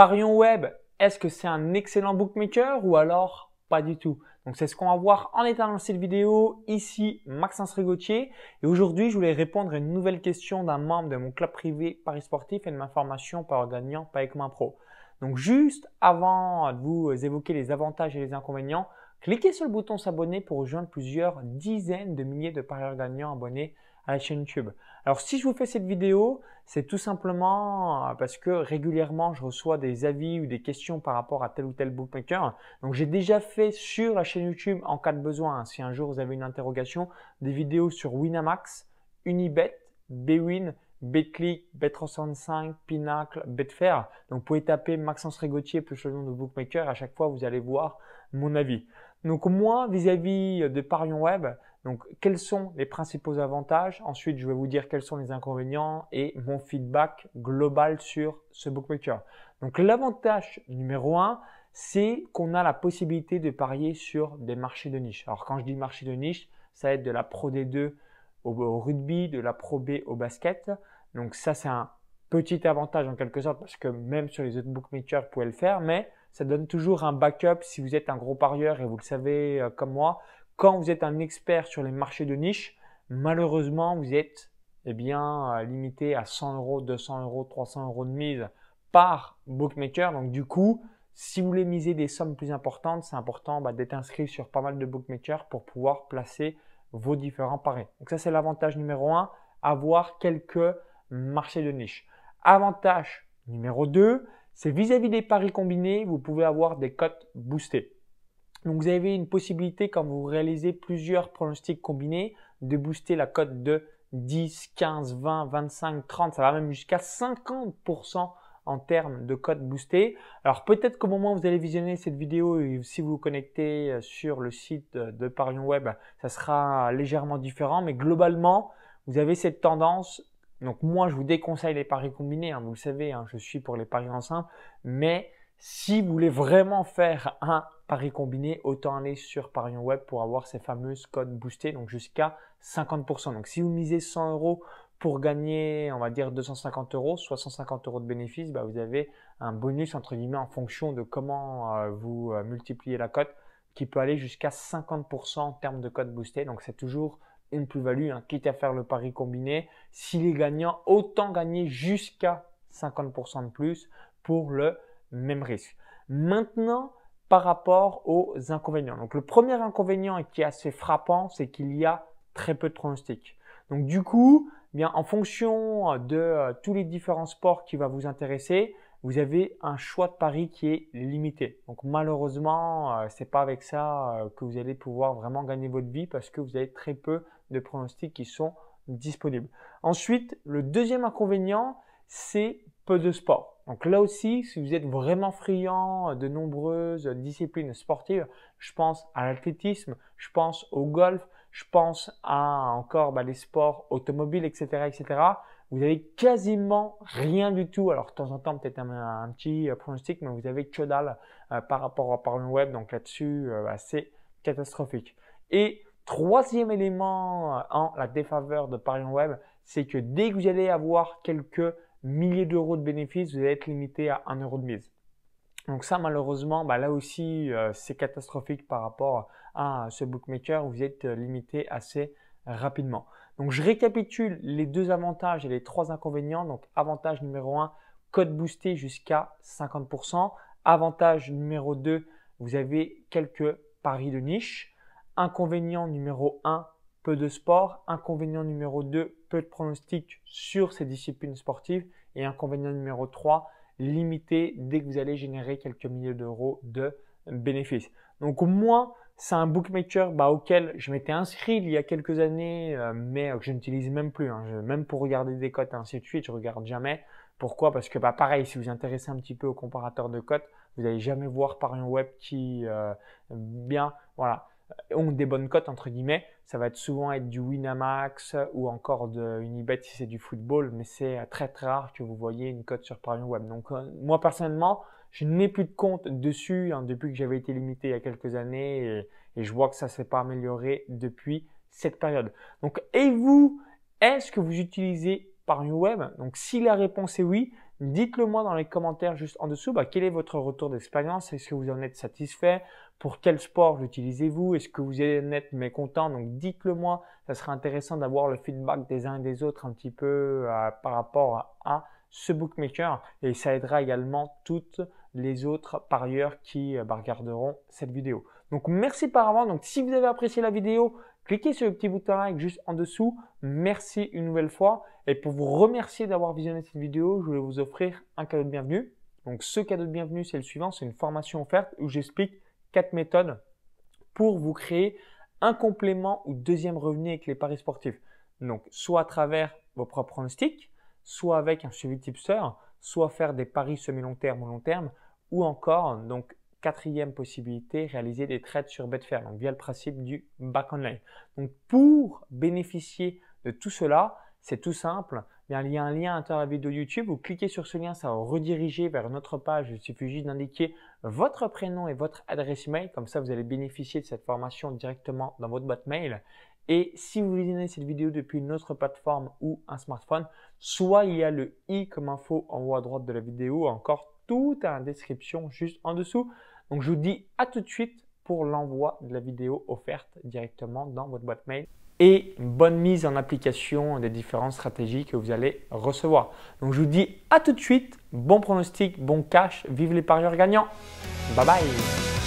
Parion Web, est-ce que c'est un excellent bookmaker ou alors pas du tout Donc c'est ce qu'on va voir en étant dans cette vidéo. Ici Maxence Rigotier et aujourd'hui je voulais répondre à une nouvelle question d'un membre de mon club privé Paris Sportif et de ma formation par gagnant pas pro. Donc juste avant de vous évoquer les avantages et les inconvénients, cliquez sur le bouton s'abonner pour rejoindre plusieurs dizaines de milliers de parieurs gagnants abonnés à la chaîne YouTube. Alors si je vous fais cette vidéo, c'est tout simplement euh, parce que régulièrement je reçois des avis ou des questions par rapport à tel ou tel bookmaker. Donc j'ai déjà fait sur la chaîne YouTube en cas de besoin, hein, si un jour vous avez une interrogation, des vidéos sur Winamax, Unibet, Bwin, Betclic, Bet365, Pinacle, Betfair. Donc vous pouvez taper Maxence Régotier plus le nom de bookmaker à chaque fois vous allez voir mon avis. Donc moi, vis-à-vis -vis de Parion Web, donc, quels sont les principaux avantages Ensuite, je vais vous dire quels sont les inconvénients et mon feedback global sur ce bookmaker. Donc, l'avantage numéro un, c'est qu'on a la possibilité de parier sur des marchés de niche. Alors, quand je dis marché de niche, ça va être de la Pro D2 au rugby, de la Pro B au basket. Donc, ça, c'est un petit avantage en quelque sorte parce que même sur les autres bookmakers, vous pouvez le faire, mais ça donne toujours un backup si vous êtes un gros parieur et vous le savez euh, comme moi, quand vous êtes un expert sur les marchés de niche, malheureusement, vous êtes eh bien, euh, limité à 100 euros, 200 euros, 300 euros de mise par bookmaker. Donc, du coup, si vous voulez miser des sommes plus importantes, c'est important bah, d'être inscrit sur pas mal de bookmakers pour pouvoir placer vos différents paris. Donc, ça, c'est l'avantage numéro 1, avoir quelques marchés de niche. Avantage numéro 2, c'est vis-à-vis des paris combinés, vous pouvez avoir des cotes boostées. Donc vous avez une possibilité quand vous réalisez plusieurs pronostics combinés de booster la cote de 10, 15, 20, 25, 30, ça va même jusqu'à 50% en termes de cote boostée. Alors peut-être qu'au moment où vous allez visionner cette vidéo, et si vous vous connectez euh, sur le site euh, de Parion Web, ça sera légèrement différent, mais globalement, vous avez cette tendance. Donc moi, je vous déconseille les paris combinés, hein, vous le savez, hein, je suis pour les paris en simple, mais si vous voulez vraiment faire un pari combiné, autant aller sur Parion Web pour avoir ces fameuses codes boostés, donc jusqu'à 50%. Donc si vous misez 100 euros pour gagner, on va dire 250 euros, 650 euros de bénéfice, bah, vous avez un bonus entre guillemets en fonction de comment euh, vous euh, multipliez la cote qui peut aller jusqu'à 50% en termes de code boosté. Donc c'est toujours une plus-value, hein, quitte à faire le pari combiné. S'il est gagnant, autant gagner jusqu'à 50% de plus pour le même risque. Maintenant, par rapport aux inconvénients. Donc le premier inconvénient qui est assez frappant, c'est qu'il y a très peu de pronostics. Donc du coup, eh bien en fonction de euh, tous les différents sports qui va vous intéresser, vous avez un choix de paris qui est limité. Donc malheureusement, euh, ce n'est pas avec ça euh, que vous allez pouvoir vraiment gagner votre vie parce que vous avez très peu de pronostics qui sont disponibles. Ensuite, le deuxième inconvénient, c'est peu de sports. Donc là aussi, si vous êtes vraiment friand de nombreuses disciplines sportives, je pense à l'athlétisme, je pense au golf, je pense à encore bah, les sports automobiles, etc., etc. Vous avez quasiment rien du tout. Alors de temps en temps peut-être un, petit euh, pronostic, mais vous avez que dalle euh, par rapport à le web. Donc là-dessus, euh, bah, c'est catastrophique. Et troisième élément en la défaveur de Parion Web, c'est que dès que vous allez avoir quelques milliers d'euros de bénéfices, vous allez être limité à 1 euro de mise. Donc ça, malheureusement, bah, là aussi, euh, c'est catastrophique par rapport à ce bookmaker vous êtes euh, limité assez rapidement. Donc je récapitule les deux avantages et les trois inconvénients. Donc avantage numéro 1, code boosté jusqu'à 50%. Avantage numéro 2, vous avez quelques paris de niche. Inconvénient numéro 1, peu de sport. Inconvénient numéro 2, peu de pronostics sur ces disciplines sportives. Et inconvénient numéro 3, limité dès que vous allez générer quelques milliers d'euros de bénéfices. Donc au moins, c'est un bookmaker bah, auquel je m'étais inscrit il y a quelques années, euh, mais que je n'utilise même plus. Hein. même pour regarder des cotes et ainsi de suite, je regarde jamais. Pourquoi Parce que bah, pareil, si vous intéressez un petit peu au comparateur de cotes, vous n'allez jamais voir par un web qui euh, bien. Voilà ont des bonnes cotes entre guillemets. Ça va être souvent être du Winamax ou encore de Unibet si c'est du football, mais c'est euh, très très rare que vous voyez une cote sur Parion Web. Donc euh, moi personnellement, je n'ai plus de compte dessus hein, depuis que j'avais été limité il y a quelques années et, je vois que ça s'est pas amélioré depuis cette période. Donc et vous, est-ce que vous utilisez Parion Web Donc si la réponse est oui, Dites-le moi dans les commentaires juste en dessous, bah, quel est votre retour d'expérience Est-ce que vous en êtes satisfait pour quel sport l'utilisez-vous Est-ce que vous êtes net mécontent Donc dites-le moi, ça sera intéressant d'avoir le feedback des uns et des autres un petit peu euh, par rapport à, ce bookmaker et ça aidera également toutes les autres parieurs qui euh, bah, regarderont cette vidéo. Donc merci par avance. Donc si vous avez apprécié la vidéo, cliquez sur le petit bouton like juste en dessous. Merci une nouvelle fois. Et pour vous remercier d'avoir visionné cette vidéo, je voulais vous offrir un cadeau de bienvenue. Donc ce cadeau de bienvenue, c'est le suivant, c'est une formation offerte où j'explique quatre méthodes pour vous créer un complément ou deuxième revenu avec les paris sportifs. Donc, soit à travers vos propres pronostics, soit avec un suivi tipster, soit faire des paris semi-long terme ou long terme, ou encore, donc, quatrième possibilité, réaliser des trades sur Betfair, donc via le principe du back online. Donc, pour bénéficier de tout cela, c'est tout simple il y a un lien à l'intérieur de la vidéo YouTube. Vous cliquez sur ce lien, ça va vous rediriger vers notre page. Il suffit juste d'indiquer votre prénom et votre adresse email. Comme ça, vous allez bénéficier de cette formation directement dans votre boîte mail. Et si vous visionnez cette vidéo depuis une autre plateforme ou un smartphone, soit il y a le i comme info en haut à droite de la vidéo, ou encore tout à la description juste en dessous. Donc je vous dis à tout de suite pour l'envoi de la vidéo offerte directement dans votre boîte mail et bonne mise en application des différentes stratégies que vous allez recevoir. Donc je vous dis à tout de suite, bon pronostic, bon cash, vive les parieurs gagnants. Bye bye